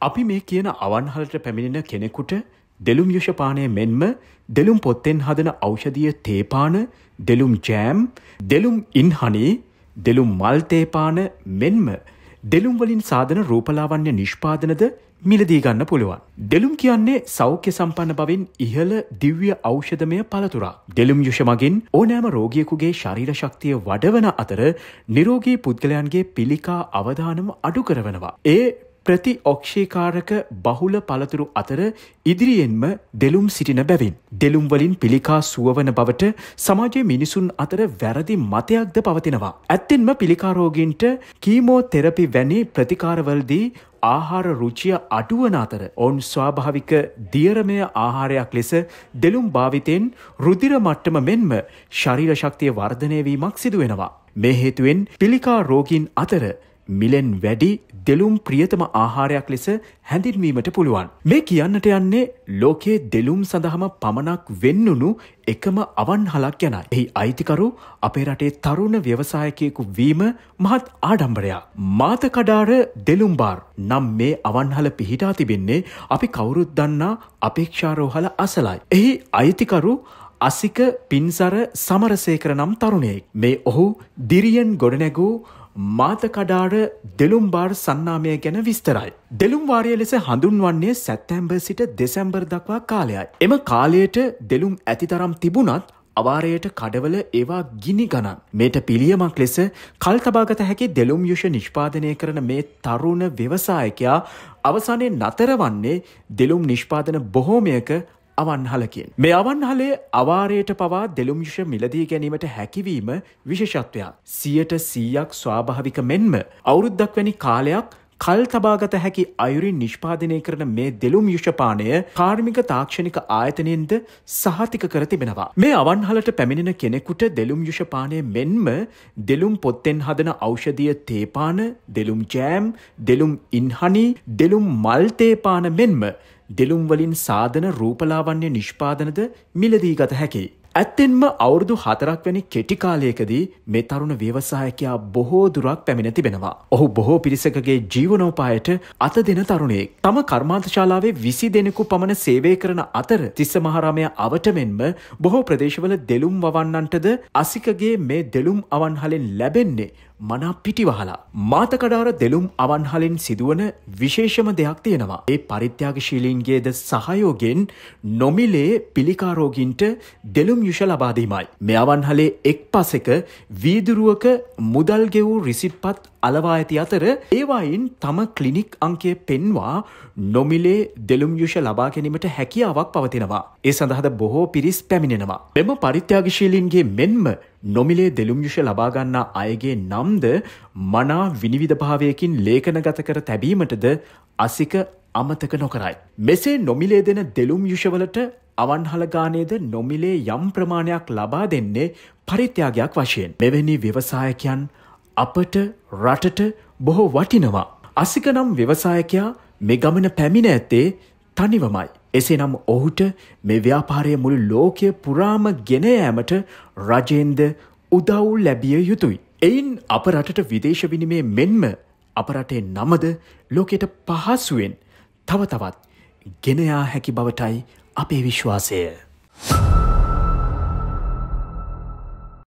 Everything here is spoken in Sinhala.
අපි මේ කියන අවන්හලට පැමිණෙන කෙනෙකුට දෙලුම් යුෂපානය මෙන්ම දෙලුම් පොත්තෙන් හදන ඖෂධිය තේපාන දෙලුම් ජෑම් දෙලුම් ඉන්හනේ දෙලුම් මල්තේපාන මෙන්ම දෙලුම්වලින් සාධන රූපලාවන්‍ය නිෂ්පාදනද මිලදීගන්න පුළුවන්. දෙලුම් කියන්නේ සෞඛ්‍ය සම්පන්න බවින් ඉහළ දිව්‍ය ඖෂධමය පළතුරා. දෙලුම් යුෂ මගින් ඕනෑම රෝගියෙකුගේ ශරීර ශක්තිය වඩවන අතර නිරෝගී පුද්ගලයන්ගේ පිළිකා අවධානම අඩු කරවනවා. ඒ ප්‍රතිඔක්ෂීකාරක බහුල පළතුරු අතර ඉදිරියෙන්ම දෙලුම් සිටින බැවින්. දෙලුම්වලින් පිළිකා සුවවන බවට සමාජය මිනිසුන් අතර වැරදි මතයක්ද පවතිනවා. ඇත්තෙන්ම පිළිකාරෝගීන්ට කීමෝ තෙරපි වැනි ප්‍රතිකාරවලදී ආහාර රුචිය අඩුවන අතර ඔවුන් ස්වාභාවික දියරමය ආහාරයක් ලෙස දෙලුම් භාවිතයෙන් රුදිර මට්ටම මෙන්ම ශරීර ශක්තිය වර්ධනය වීමක් සිදුවෙනවා. මේ හේතුවෙන් පිළිකා රෝගීන් අතර මිලෙන් වැඩි දෙලුම් ප්‍රියතම ආහාරයක් ලෙස හැඳින්වීමට පුළුවන්. මේ කියන්නට යන්නේ ලෝකයේ දෙලුම් සඳහම පමණක් වෙන්නුණු එකම අවන්හලක් යන. එහි අයිතිකරු අපේ රටේ තරුණ ව්‍යවසායකයෙකු වීම මහත් ආඩම්බරයක්. මාතකඩාර දෙලුම්බාර් නම් මේ අවන්හල පිහිටා තිබෙන්නේ අපි කවුරුත් දන්නා අපේක්ෂාරෝහල අසලයි. එහි අයිතිකරු අසික පින්සර සමරසේකර නම් තරුණයෙක්. මේ ඔහු දිරියෙන් ගොඩනැගූ මාතකඩාර දෙළුම්බාර් සන්නාමය ගැන විස්තරයි. දෙළුම්වාරය ලෙස හඳුන්වන්නේ සැත්තැම්බර් සිට දෙසැම්බර් දක්වා කාලයයි. එම කාලයට දෙළුම් ඇතිතරම් තිබුණත් අවාරයට කඩවල ඒවා ගිනි ගණන්. මේට පිළියමක් ලෙස කල් තබාගත හැකි දෙළුම් යුෂ නිෂ්පාදනය කරන මේ තරුණ ව්‍යවසායකයා අවසානය නතරවන්නේ දෙළුම් නිෂ්පාදන බොහෝමයක අවන්හලකින්. මේ අවන්හලේ අවාරයට පවා දෙළුමිෂ මිලදී ගැනීමට හැකිවීම විශේෂත්වයක්. සියට සීයක් ස්වාභාවික මෙන්ම අවුරුද්දක් වැනි කාලයක් කල් තබාගත හැකි අයුරින් නිෂ්පාදනය කරන මේ දෙලුම් යුෂපානය කාර්මික තාක්ෂණික ආයතනයෙන්ද සහතික කර තිබෙනවා. මේ අවන්හලට පැමිණෙන කෙනෙකුට දෙලුම් යුෂපානය මෙන්ම දෙලුම් පොත්තෙන් හදන ඖෂධිය තේපාන දෙලුම් ජෑම් දෙලුම් ඉන්හනි දෙලුම් මල්තේපාන මෙන්ම දෙලුම් වලින් සාධන රූපලාවන්‍ය නිෂ්පාදනද මිලදී ගත හැකි. ඇත්තෙන්ම අවුරුදු හතරක් වැනි කෙටිකාලයකදී මේ තරුණ ව්‍යවසායකයා බොහෝ දුරක් පැමිණ තිබෙනවා. ඔහු බොහෝ පිරිසකගේ ජීවනෝපායට අත දෙන තරුණයෙක්. තම කර්මාන්තශාලාවේ විසි දෙනෙකු පමණ සේවය කරන අතර තිස්ස මහරමය අවට මෙන්ම බොහෝ ප්‍රදේශවල දෙලුම් වවන්නන්ටද අසිකගේ මේ දෙලුම් අවන්හලෙන් ලැබෙන්නේ මනා පිටිවහලා. මාතකඩාර දෙලුම් අවන්හලෙන් සිදුවන විශේෂම දෙයක් තියෙනවා. ඒ පරිත්‍යාගශීලීන්ගේද සහයෝගෙන් නොමිලේ පිළිකාරෝගින්ට දෙලුම් යුෂ ලබාදීමයි. මෙ අවන්හලේ එක් පසෙක වීදුරුවක මුදල්ගෙවූ රිසිට්පත් අලවා ඇති අතර ඒවායින් තම කලිනික් අංකය පෙන්වා නොමිලේ දෙළුම් යුෂ ලබා ගැනීමට හැකියාවක් පවතිනවා. ඒ සඳහද බොහෝ පිරිස් පැමිණෙනවා. මෙම පරිත්‍යාගශීලින්ගේ මෙන්ම නොමිලේ දෙළුම්යුෂ ලබාගන්නා අයගේ නම්ද මනා විනිවිධභාවයකින් ලේඛනගත කර තැබීමටද අසික අමතක නොකරයි. මෙසේ නොමිලේ දෙන දෙළුම් යුෂවලට අවන්හලගානයද නොමිලේ යම් ප්‍රමාණයක් ලබා දෙන්නේ පරිත්‍යාගයක් වශයෙන්. මෙවැනි ව්‍යවසායකයන් අපට රටට බොහෝ වටිනවා. අසිකනම් ව්‍යවසායකයා මේ ගමන පැමිණ ඇත්තේ තනිවමයි. එසේනම් ඔහුට මේ ව්‍යාපාරය මුළු ලෝකය පුරාම ගෙන ෑමට රජෙන්ද උදව් ලැබිය යුතුයි. එයින් අප රටට විදේශවිනිමේ මෙන්ම අප රටේ නමද ලෝකෙට පහසුවෙන් තව තවත් ගෙනයා හැකි බවටයි අපේ විශ්වාසය. you